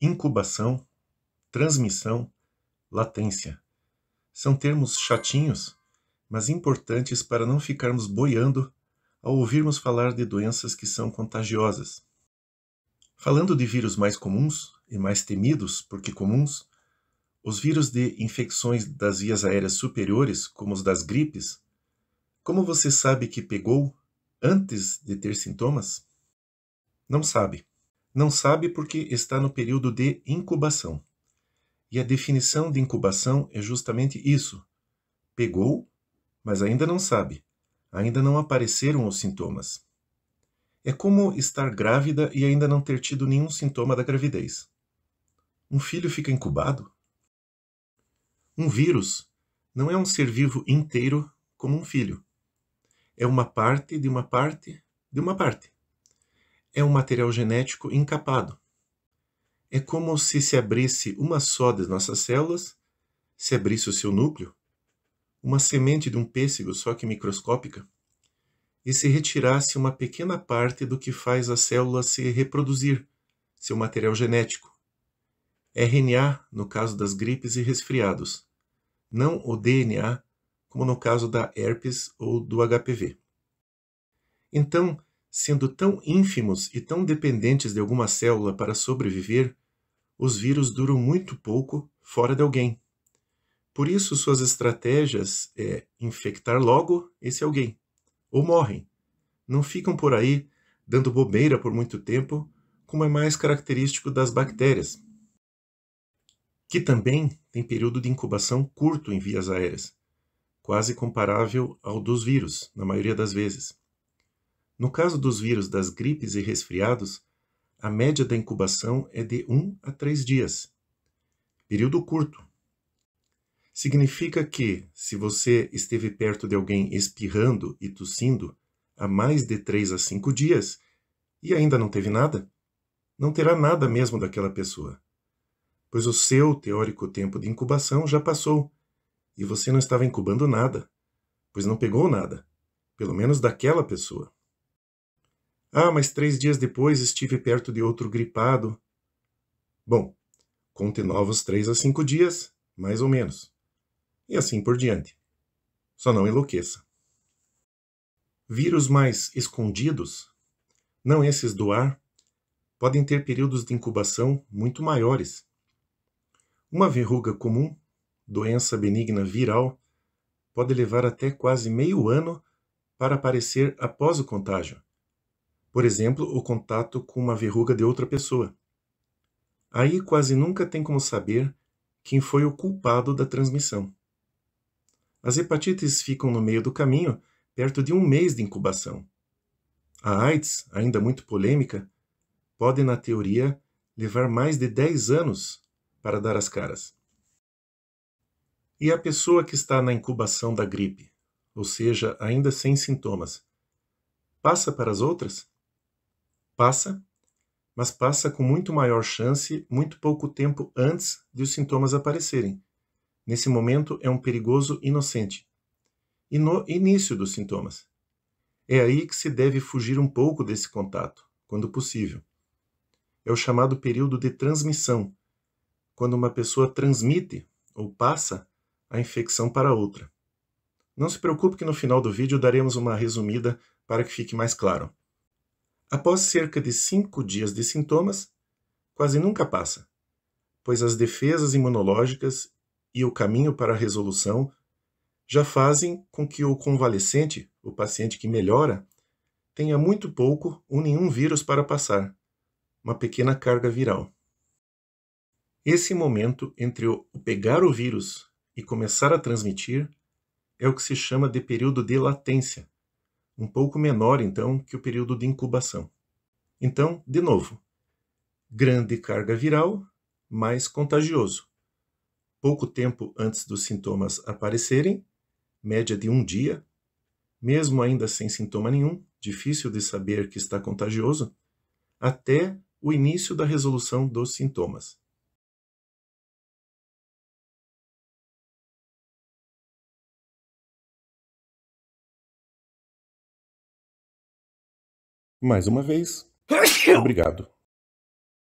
incubação, transmissão, latência. São termos chatinhos, mas importantes para não ficarmos boiando ao ouvirmos falar de doenças que são contagiosas. Falando de vírus mais comuns e mais temidos, porque comuns, os vírus de infecções das vias aéreas superiores, como os das gripes, como você sabe que pegou antes de ter sintomas? Não sabe. Não sabe porque está no período de incubação. E a definição de incubação é justamente isso. Pegou, mas ainda não sabe. Ainda não apareceram os sintomas. É como estar grávida e ainda não ter tido nenhum sintoma da gravidez. Um filho fica incubado? Um vírus não é um ser vivo inteiro como um filho. É uma parte de uma parte de uma parte é um material genético encapado. É como se se abrisse uma só das nossas células, se abrisse o seu núcleo, uma semente de um pêssego, só que microscópica, e se retirasse uma pequena parte do que faz a célula se reproduzir, seu material genético. RNA, no caso das gripes e resfriados, não o DNA, como no caso da herpes ou do HPV. Então, Sendo tão ínfimos e tão dependentes de alguma célula para sobreviver, os vírus duram muito pouco fora de alguém. Por isso, suas estratégias é infectar logo esse alguém, ou morrem. Não ficam por aí dando bobeira por muito tempo, como é mais característico das bactérias, que também tem período de incubação curto em vias aéreas, quase comparável ao dos vírus, na maioria das vezes. No caso dos vírus das gripes e resfriados, a média da incubação é de 1 a 3 dias. Período curto. Significa que, se você esteve perto de alguém espirrando e tossindo há mais de 3 a 5 dias e ainda não teve nada, não terá nada mesmo daquela pessoa, pois o seu teórico tempo de incubação já passou e você não estava incubando nada, pois não pegou nada, pelo menos daquela pessoa. Ah, mas três dias depois estive perto de outro gripado. Bom, conte novos três a cinco dias, mais ou menos. E assim por diante. Só não enlouqueça. Vírus mais escondidos, não esses do ar, podem ter períodos de incubação muito maiores. Uma verruga comum, doença benigna viral, pode levar até quase meio ano para aparecer após o contágio. Por exemplo, o contato com uma verruga de outra pessoa. Aí quase nunca tem como saber quem foi o culpado da transmissão. As hepatites ficam no meio do caminho, perto de um mês de incubação. A AIDS, ainda muito polêmica, pode, na teoria, levar mais de 10 anos para dar as caras. E a pessoa que está na incubação da gripe, ou seja, ainda sem sintomas, passa para as outras? passa, mas passa com muito maior chance muito pouco tempo antes de os sintomas aparecerem. Nesse momento, é um perigoso inocente. E no início dos sintomas. É aí que se deve fugir um pouco desse contato, quando possível. É o chamado período de transmissão, quando uma pessoa transmite ou passa a infecção para outra. Não se preocupe que no final do vídeo daremos uma resumida para que fique mais claro. Após cerca de cinco dias de sintomas, quase nunca passa, pois as defesas imunológicas e o caminho para a resolução já fazem com que o convalescente, o paciente que melhora, tenha muito pouco ou nenhum vírus para passar, uma pequena carga viral. Esse momento entre o pegar o vírus e começar a transmitir é o que se chama de período de latência, um pouco menor então que o período de incubação. Então, de novo, grande carga viral, mais contagioso. Pouco tempo antes dos sintomas aparecerem, média de um dia, mesmo ainda sem sintoma nenhum, difícil de saber que está contagioso, até o início da resolução dos sintomas. Mais uma vez, obrigado.